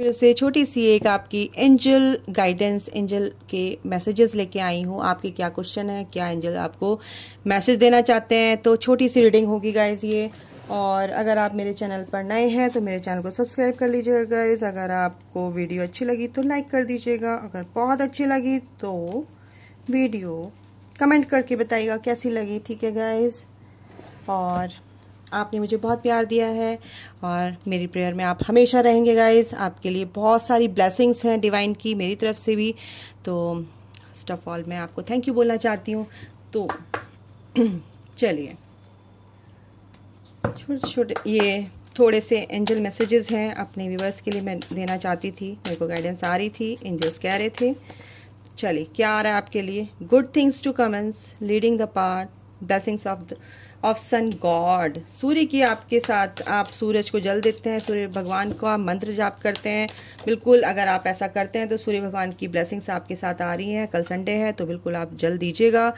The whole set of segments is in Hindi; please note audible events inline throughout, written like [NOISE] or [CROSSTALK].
फिर से छोटी सी एक आपकी एंजल गाइडेंस एंजल के मैसेजेस लेके आई हूँ आपके क्या क्वेश्चन है क्या एंजल आपको मैसेज देना चाहते हैं तो छोटी सी रीडिंग होगी गाइज ये और अगर आप मेरे चैनल पर नए हैं तो मेरे चैनल को सब्सक्राइब कर लीजिएगा गाइज अगर आपको वीडियो अच्छी लगी तो लाइक कर दीजिएगा अगर बहुत अच्छी लगी तो वीडियो कमेंट करके बताइएगा कैसी लगी ठीक है गाइज और आपने मुझे बहुत प्यार दिया है और मेरी प्रेयर में आप हमेशा रहेंगे गाइज आपके लिए बहुत सारी ब्लेसिंग्स हैं डिवाइन की मेरी तरफ से भी तो फर्स्ट ऑफ ऑल मैं आपको थैंक यू बोलना चाहती हूँ तो [CLEARS THROAT] चलिए छोटे छोटे ये थोड़े से एंजल मैसेजेस हैं अपने व्यूवर्स के लिए मैं देना चाहती थी मेरे को गाइडेंस आ रही थी एंजल्स कह रहे थे चलिए क्या आ रहा है आपके लिए good things to commence leading the part blessings of the of sun god Surya की आपके साथ आप सूरज को जल देते हैं सूर्य भगवान को आप मंत्र जाप करते हैं बिल्कुल अगर आप ऐसा करते हैं तो सूर्य भगवान की ब्लेसिंग्स आपके साथ आ रही हैं कल संडे है तो बिल्कुल आप जल दीजिएगा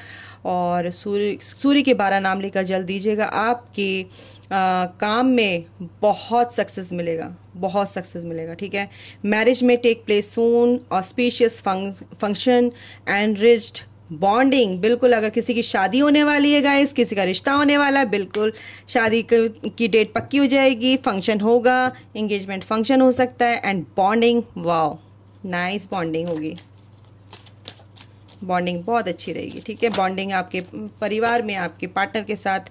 और सूर्य सूर्य के बारह नाम लेकर जल दीजिएगा आपके आ, काम में बहुत सक्सेस मिलेगा बहुत सक्सेस मिलेगा ठीक है मैरिज में take place soon auspicious function and rigid bonding बिल्कुल अगर किसी की शादी होने वाली है गाइस किसी का रिश्ता होने वाला है बिल्कुल शादी की डेट पक्की हो जाएगी फंक्शन होगा इंगेजमेंट फंक्शन हो सकता है and bonding wow nice bonding होगी बॉन्डिंग बहुत अच्छी रहेगी ठीक है बॉन्डिंग आपके परिवार में आपके पार्टनर के साथ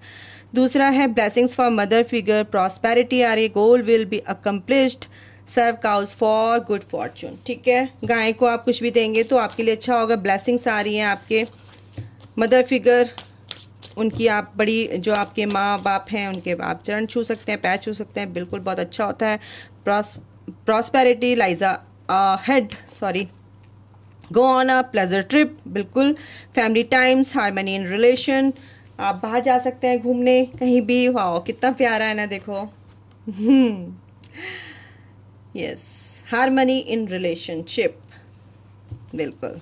दूसरा है blessings for mother figure prosperity आ रही goal will be accomplished serve cause for good fortune ठीक है गाय को आप कुछ भी देंगे तो आपके लिए अच्छा होगा ब्लेसिंग्स आ रही हैं आपके मदर फिगर उनकी आप बड़ी जो आपके माँ बाप हैं उनके आप चरण छू सकते हैं पैर छू सकते हैं बिल्कुल बहुत अच्छा होता है pros prosperity lies ahead sorry go on a pleasure trip बिल्कुल family times harmony in relation आप बाहर जा सकते हैं घूमने कहीं भी वाह कितना प्यारा है ना देखो [LAUGHS] हम्म। यस हारमनी इन रिलेशनशिप बिल्कुल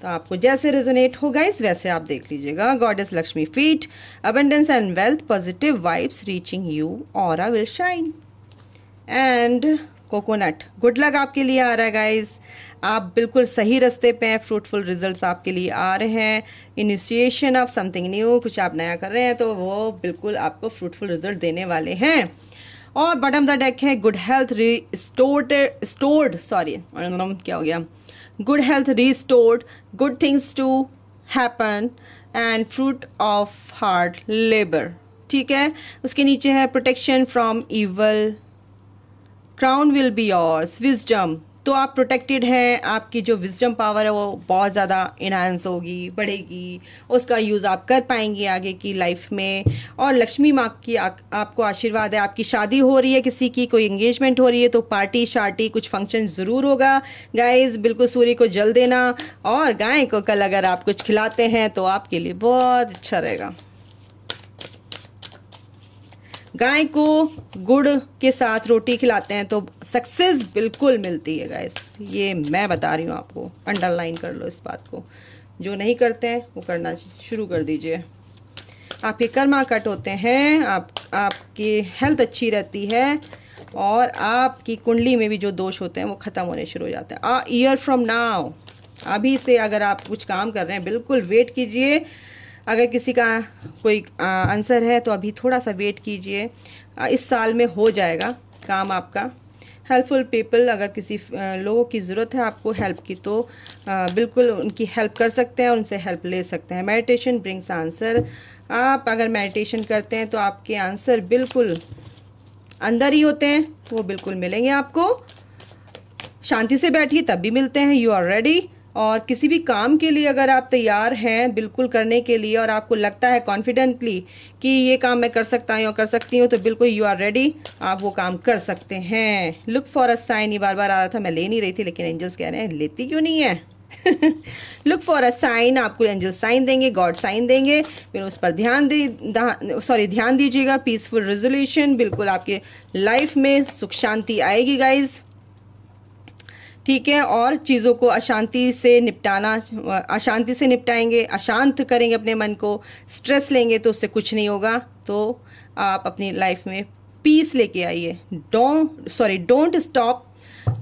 तो आपको जैसे रेजोनेट होगा इस वैसे आप देख लीजिएगा god is Lakshmi feet abundance and wealth positive vibes reaching you और will shine and coconut good luck आपके लिए आ रहा है गाइज आप बिल्कुल सही रास्ते पे हैं फ्रूटफुल रिजल्ट्स आपके लिए आ रहे हैं इनिशिएशन ऑफ समथिंग न्यू कुछ आप नया कर रहे हैं तो वो बिल्कुल आपको फ्रूटफुल रिजल्ट देने वाले हैं और बॉटम द डेक है good health restored stored sorry क्या हो गया good health restored good things to happen and fruit of hard labour ठीक है उसके नीचे है protection from evil crown will be yours wisdom तो आप प्रोटेक्टेड हैं आपकी जो विजडम पावर है वो बहुत ज़्यादा इन्हांस होगी बढ़ेगी उसका यूज़ आप कर पाएंगे आगे की लाइफ में और लक्ष्मी माँ की आ, आपको आशीर्वाद है आपकी शादी हो रही है किसी की कोई इंगेजमेंट हो रही है तो पार्टी शार्टी कुछ फंक्शन ज़रूर होगा गाइज बिल्कुल सूर्य को जल देना और गाय को कल अगर आप कुछ खिलाते हैं तो आपके लिए बहुत अच्छा रहेगा गाय को गुड़ के साथ रोटी खिलाते हैं तो सक्सेस बिल्कुल मिलती है गाय ये मैं बता रही हूँ आपको अंडरलाइन कर लो इस बात को जो नहीं करते हैं वो करना शुरू कर दीजिए आपके कर्मा कट होते हैं आप आपकी हेल्थ अच्छी रहती है और आपकी कुंडली में भी जो दोष होते हैं वो ख़त्म होने शुरू हो जाते हैं आ ईयर फ्रॉम नाव अभी से अगर आप कुछ काम कर रहे हैं बिल्कुल वेट कीजिए अगर किसी का कोई आंसर है तो अभी थोड़ा सा वेट कीजिए इस साल में हो जाएगा काम आपका हेल्पफुल पीपल अगर किसी लोगों की ज़रूरत है आपको हेल्प की तो बिल्कुल उनकी हेल्प कर सकते हैं और उनसे हेल्प ले सकते हैं मेडिटेशन ब्रिंग्स आंसर आप अगर मेडिटेशन करते हैं तो आपके आंसर बिल्कुल अंदर ही होते हैं वो बिल्कुल मिलेंगे आपको शांति से बैठिए तब भी मिलते हैं यू आर रेडी और किसी भी काम के लिए अगर आप तैयार हैं बिल्कुल करने के लिए और आपको लगता है कॉन्फिडेंटली कि ये काम मैं कर सकता हूँ कर सकती हूँ तो बिल्कुल यू आर रेडी आप वो काम कर सकते हैं लुक फॉर अ साइन ये बार बार आ रहा था मैं ले नहीं रही थी लेकिन एंजल्स कह रहे हैं लेती क्यों नहीं है लुक फॉर अ साइन आपको एंजल साइन देंगे गॉड साइन देंगे फिर उस पर ध्यान दी सॉरी ध्यान दीजिएगा पीसफुल रेजोल्यूशन बिल्कुल आपके लाइफ में सुख शांति आएगी गाइज़ ठीक है और चीज़ों को अशांति से निपटाना अशांति से निपटाएंगे अशांत करेंगे अपने मन को स्ट्रेस लेंगे तो उससे कुछ नहीं होगा तो आप अपनी लाइफ में पीस लेके आइए don't sorry don't stop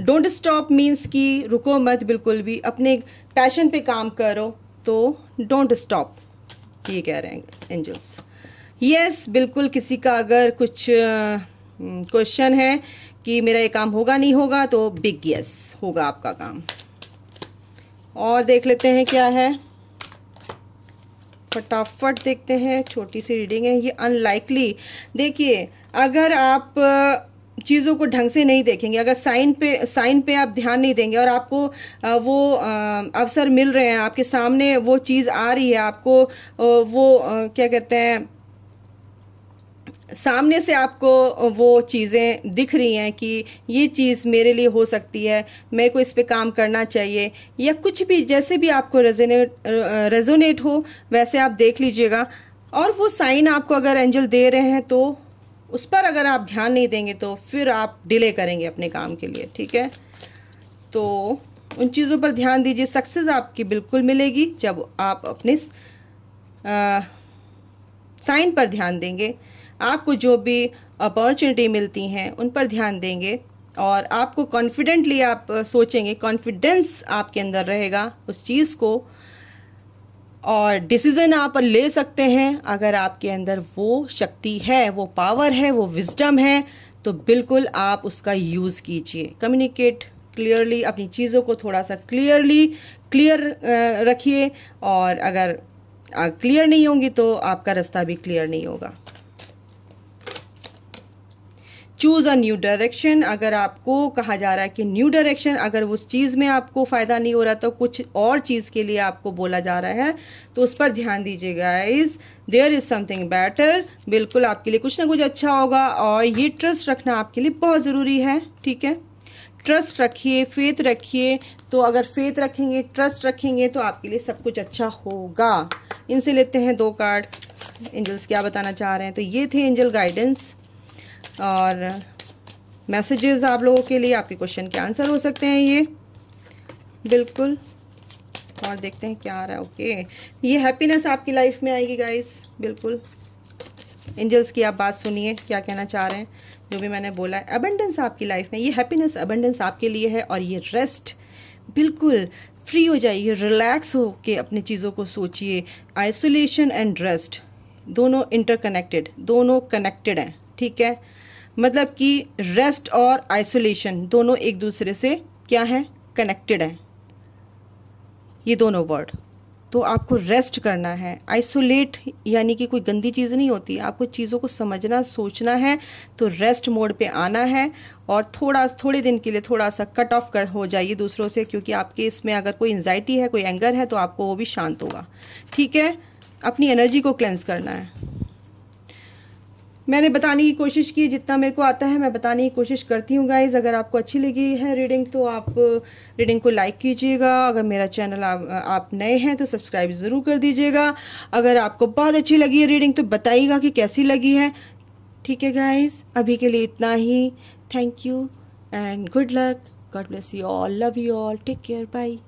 don't stop means कि रुको मत बिल्कुल भी अपने पैशन पे काम करो तो डोंट स्टॉप ये कह रहे हैं एंजल्स यस yes, बिल्कुल किसी का अगर कुछ क्वेश्चन हम्म, है कि मेरा ये काम होगा नहीं होगा तो बिग यस होगा आपका काम और देख लेते हैं क्या है फटाफट देखते हैं छोटी सी रीडिंग है ये अनलाइकली देखिए अगर आप चीज़ों को ढंग से नहीं देखेंगे अगर साइन पे साइन पे आप ध्यान नहीं देंगे और आपको वो अवसर मिल रहे हैं आपके सामने वो चीज़ आ रही है आपको वो क्या कहते हैं सामने से आपको वो चीज़ें दिख रही हैं कि ये चीज़ मेरे लिए हो सकती है मेरे को इस पे काम करना चाहिए या कुछ भी जैसे भी आपको रेजोनेट रेजोनेट हो वैसे आप देख लीजिएगा और वो साइन आपको अगर एंजल दे रहे हैं तो उस पर अगर आप ध्यान नहीं देंगे तो फिर आप डिले करेंगे अपने काम के लिए ठीक है तो उन चीज़ों पर ध्यान दीजिए सक्सेस आपकी बिल्कुल मिलेगी जब आप अपने साइन पर ध्यान देंगे आपको जो भी अपॉर्चुनिटी मिलती हैं उन पर ध्यान देंगे और आपको कॉन्फिडेंटली आप सोचेंगे कॉन्फिडेंस आपके अंदर रहेगा उस चीज़ को और डिसीज़न आप ले सकते हैं अगर आपके अंदर वो शक्ति है वो पावर है वो विजडम है तो बिल्कुल आप उसका यूज़ कीजिए कम्युनिकेट क्लियरली अपनी चीज़ों को थोड़ा सा क्लियरली क्लियर रखिए और अगर क्लियर नहीं होंगी तो आपका रास्ता भी क्लियर नहीं होगा चूज़ अ न्यू डायरेक्शन अगर आपको कहा जा रहा है कि न्यू डायरेक्शन अगर उस चीज़ में आपको फ़ायदा नहीं हो रहा तो कुछ और चीज़ के लिए आपको बोला जा रहा है तो उस पर ध्यान दीजिएगा is there is something better बिल्कुल आपके लिए कुछ ना कुछ अच्छा होगा और ये ट्रस्ट रखना आपके लिए बहुत ज़रूरी है ठीक है ट्रस्ट रखिए फेथ रखिए तो अगर फेथ रखेंगे ट्रस्ट रखेंगे तो आपके लिए सब कुछ अच्छा होगा इनसे लेते हैं दो कार्ड एंजल्स क्या बताना चाह रहे हैं तो ये थे एंजल गाइडेंस और मैसेजेस आप लोगों के लिए आपके क्वेश्चन के आंसर हो सकते हैं ये बिल्कुल और देखते हैं क्या आ रहा है ओके ये हैप्पीनेस आपकी लाइफ में आएगी गाइस बिल्कुल एंजल्स की आप बात सुनिए क्या कहना चाह रहे हैं जो भी मैंने बोला है अबेंडेंस आपकी लाइफ में ये हैप्पीनेस अबेंडेंस आपके लिए है और ये रेस्ट बिल्कुल फ्री हो जाइए रिलैक्स हो के अपनी चीज़ों को सोचिए आइसोलेशन एंड रेस्ट दोनों इंटरकनेक्टेड दोनों कनेक्टेड हैं ठीक है मतलब कि रेस्ट और आइसोलेशन दोनों एक दूसरे से क्या हैं कनेक्टेड हैं ये दोनों वर्ड तो आपको रेस्ट करना है आइसोलेट यानी कि कोई गंदी चीज़ नहीं होती आपको चीज़ों को समझना सोचना है तो रेस्ट मोड पे आना है और थोड़ा थोड़े दिन के लिए थोड़ा सा कट ऑफ कर हो जाइए दूसरों से क्योंकि आपके इसमें अगर कोई एंगजाइटी है कोई एंगर है तो आपको वो भी शांत होगा ठीक है अपनी एनर्जी को क्लेंस करना है मैंने बताने की कोशिश की जितना मेरे को आता है मैं बताने की कोशिश करती हूँ गाइज़ अगर आपको अच्छी लगी है रीडिंग तो आप रीडिंग को लाइक कीजिएगा अगर मेरा चैनल आ, आप नए हैं तो सब्सक्राइब ज़रूर कर दीजिएगा अगर आपको बहुत अच्छी लगी है रीडिंग तो बताइएगा कि कैसी लगी है ठीक है गाइज़ अभी के लिए इतना ही thank you and good luck god bless you all love you all take care by